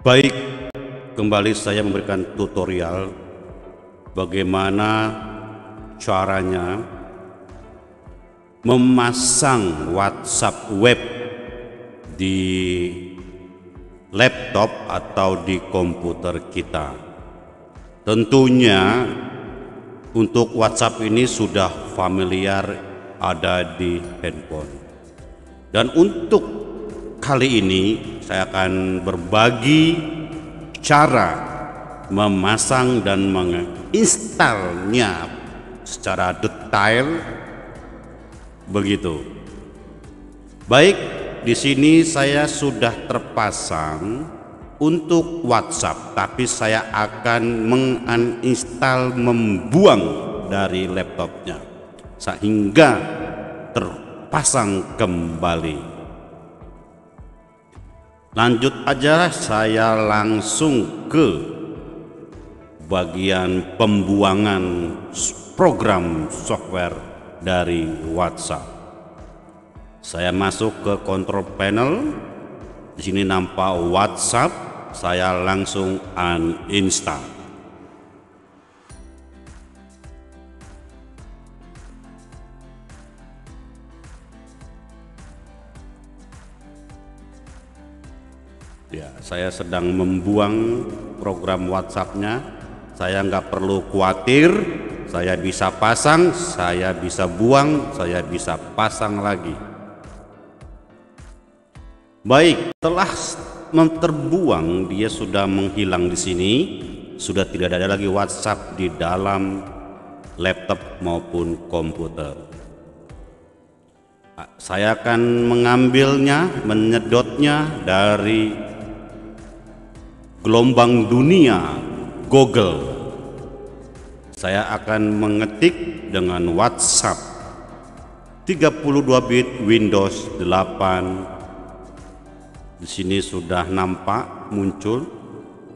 Baik, kembali saya memberikan tutorial bagaimana caranya memasang WhatsApp web di laptop atau di komputer kita. Tentunya untuk WhatsApp ini sudah familiar ada di handphone. Dan untuk Kali ini saya akan berbagi cara memasang dan menginstalnya secara detail begitu. Baik, di sini saya sudah terpasang untuk WhatsApp, tapi saya akan menginstal membuang dari laptopnya sehingga terpasang kembali. Lanjut aja saya langsung ke bagian pembuangan program software dari WhatsApp. Saya masuk ke control panel. Di sini nampak WhatsApp, saya langsung uninstall. saya sedang membuang program WhatsAppnya saya nggak perlu khawatir saya bisa pasang saya bisa buang saya bisa pasang lagi baik telah terbuang dia sudah menghilang di sini sudah tidak ada lagi WhatsApp di dalam laptop maupun komputer. Ah, saya akan mengambilnya, menyedotnya dari gelombang dunia Google. Saya akan mengetik dengan WhatsApp 32 bit Windows 8. Di sini sudah nampak muncul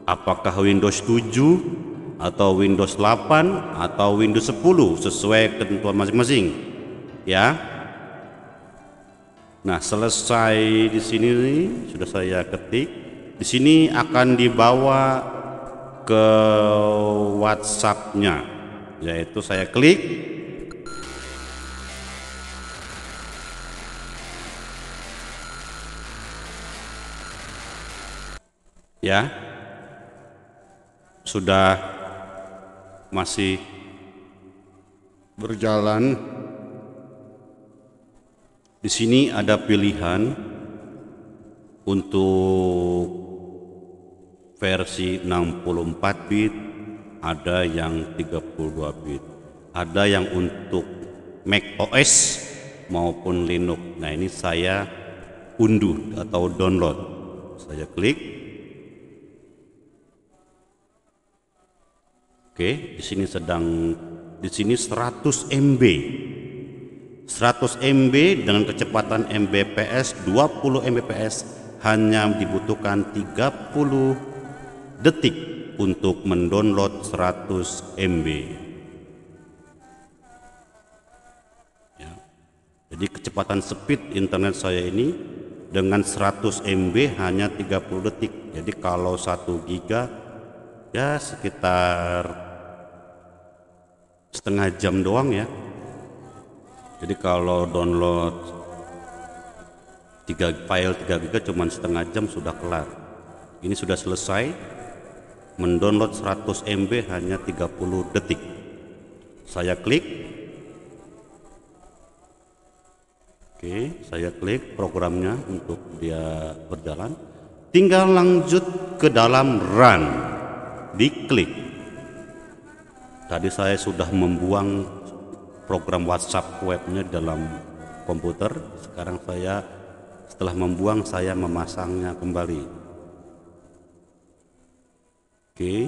apakah Windows 7 atau Windows 8 atau Windows 10 sesuai ketentuan masing-masing. Ya. Nah, selesai di sini sudah saya ketik di sini akan dibawa ke WhatsApp-nya, yaitu saya klik. Ya, sudah masih berjalan. Di sini ada pilihan untuk versi 64 bit, ada yang 32 bit, ada yang untuk Mac OS maupun Linux. Nah, ini saya unduh atau download. Saya klik. Oke, di sini sedang di sini 100 MB. 100 MB dengan kecepatan Mbps 20 Mbps hanya dibutuhkan 30 detik untuk mendownload 100 MB. Ya. Jadi kecepatan speed internet saya ini dengan 100 MB hanya 30 detik. Jadi kalau 1 giga ya sekitar setengah jam doang ya. Jadi kalau download 3 file 3 giga cuma setengah jam sudah kelar. Ini sudah selesai mendownload 100 MB hanya 30 detik saya klik Oke, saya klik programnya untuk dia berjalan. Tinggal lanjut ke dalam run. Diklik. Tadi saya sudah membuang program WhatsApp webnya dalam komputer. Sekarang saya setelah membuang saya memasangnya kembali. Oke.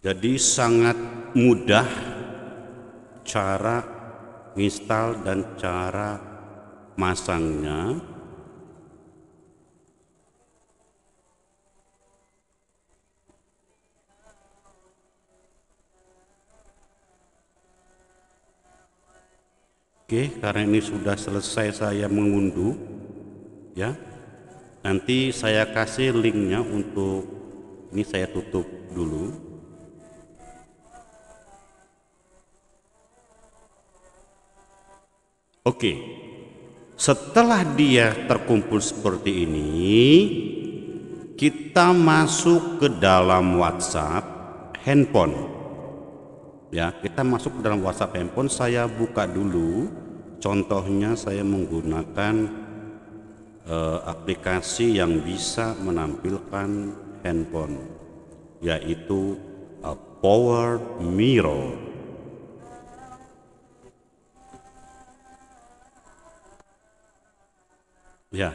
Jadi sangat mudah cara install dan cara masangnya Oke, karena ini sudah selesai saya mengunduh ya. Nanti saya kasih linknya untuk ini saya tutup dulu. Oke. Setelah dia terkumpul seperti ini, kita masuk ke dalam WhatsApp handphone ya kita masuk ke dalam WhatsApp handphone saya buka dulu contohnya saya menggunakan uh, aplikasi yang bisa menampilkan handphone yaitu eh, Power Mirror ya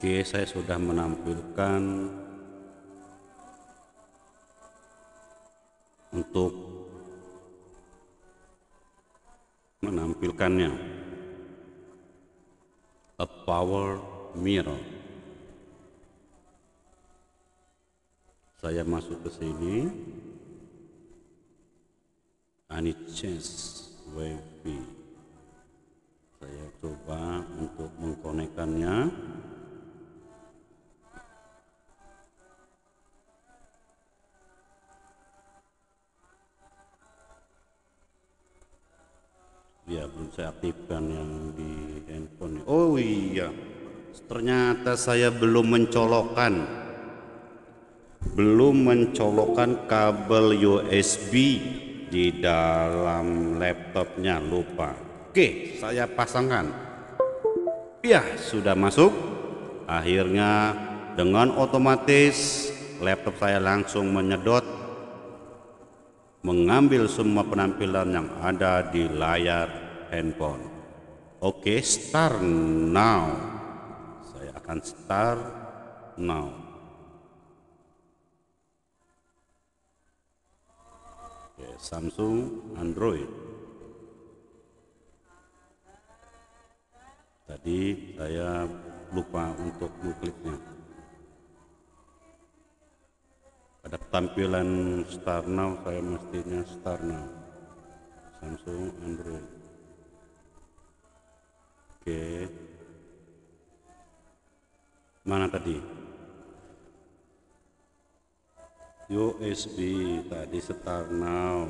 Oke, saya sudah menampilkan untuk menampilkannya. A power mirror. Saya masuk ke sini. ini it wave Saya coba untuk mengkonekannya saya aktifkan yang di handphone oh iya ternyata saya belum mencolokkan belum mencolokkan kabel USB di dalam laptopnya lupa oke saya pasangkan ya sudah masuk akhirnya dengan otomatis laptop saya langsung menyedot mengambil semua penampilan yang ada di layar handphone. Oke, okay, start now. Saya akan start now. Samsung Android. Tadi saya lupa untuk mengkliknya. Pada tampilan start now, saya mestinya start now. Samsung Android. Oke. Mana tadi? USB tadi start now.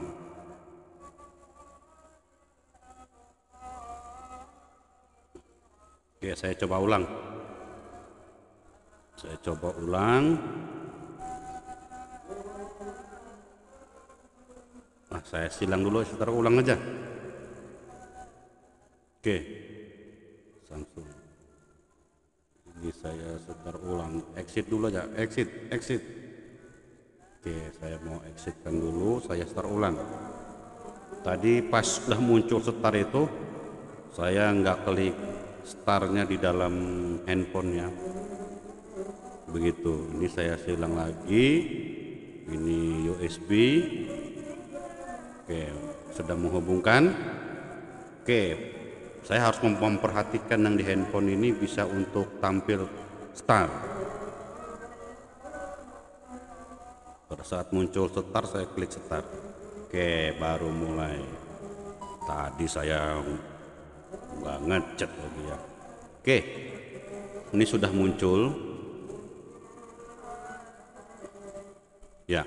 Oke, saya coba ulang. Saya coba ulang. Nah, saya silang dulu, setar ulang aja. Oke. Okay. saya setar ulang exit dulu ya exit exit oke saya mau exitkan dulu saya setar ulang tadi pas sudah muncul setar itu saya nggak klik startnya di dalam handphone ya begitu ini saya silang lagi ini USB oke sedang menghubungkan oke saya harus memperhatikan yang di handphone ini bisa untuk tampil star pada saat muncul start saya klik start oke baru mulai tadi saya nggak ngecet lagi ya oke ini sudah muncul ya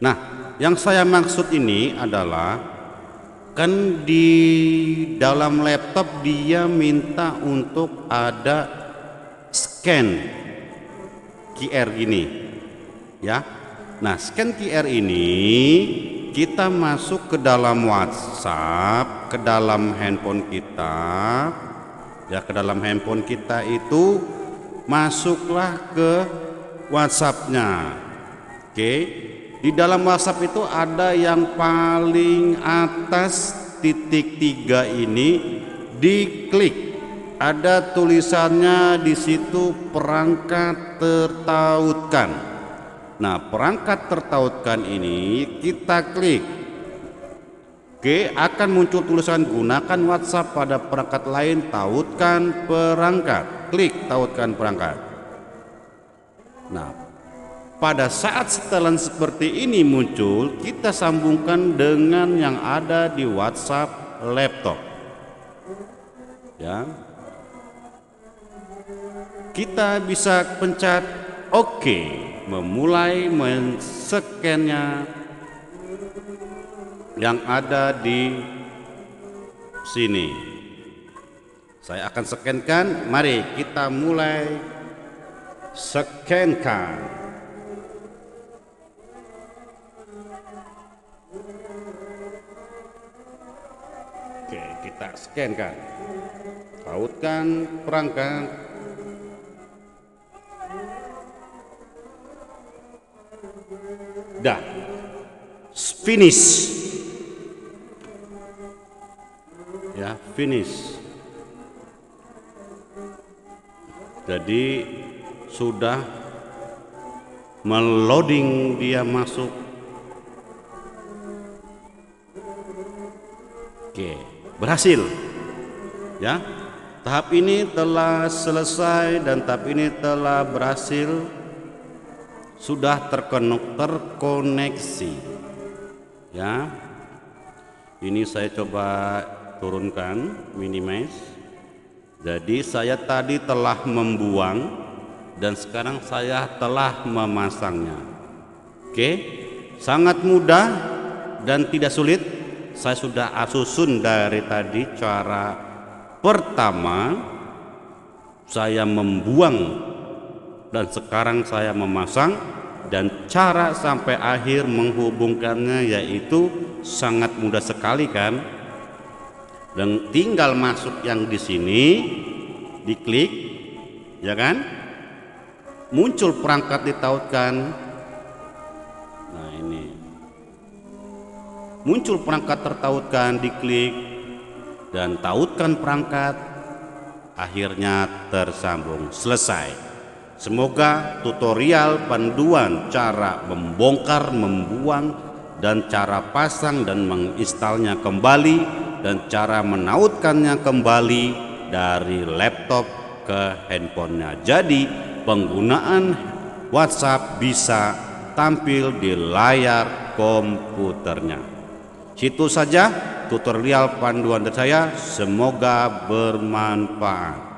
nah yang saya maksud ini adalah kan di dalam laptop dia minta untuk ada scan QR ini, ya nah scan QR ini kita masuk ke dalam WhatsApp ke dalam handphone kita ya ke dalam handphone kita itu masuklah ke WhatsAppnya oke okay. Di dalam WhatsApp itu ada yang paling atas titik tiga ini diklik. Ada tulisannya di situ perangkat tertautkan. Nah, perangkat tertautkan ini kita klik. Oke, akan muncul tulisan gunakan WhatsApp pada perangkat lain tautkan perangkat. Klik tautkan perangkat. Nah, pada saat setelan seperti ini muncul, kita sambungkan dengan yang ada di WhatsApp laptop. Ya. Kita bisa pencet OK, memulai men nya yang ada di sini. Saya akan scan kan, mari kita mulai scan kan. kita scan kan pautkan perangkat dah finish ya finish jadi sudah meloading dia masuk berhasil. Ya. Tahap ini telah selesai dan tahap ini telah berhasil sudah terkoneksi. Ya. Ini saya coba turunkan minimize. Jadi saya tadi telah membuang dan sekarang saya telah memasangnya. Oke, sangat mudah dan tidak sulit saya sudah asusun dari tadi cara pertama saya membuang dan sekarang saya memasang dan cara sampai akhir menghubungkannya yaitu sangat mudah sekali kan dan tinggal masuk yang di sini diklik ya kan muncul perangkat ditautkan muncul perangkat tertautkan diklik dan tautkan perangkat akhirnya tersambung selesai semoga tutorial panduan cara membongkar membuang dan cara pasang dan menginstalnya kembali dan cara menautkannya kembali dari laptop ke handphonenya jadi penggunaan WhatsApp bisa tampil di layar komputernya Situ saja tutorial panduan dari saya, semoga bermanfaat.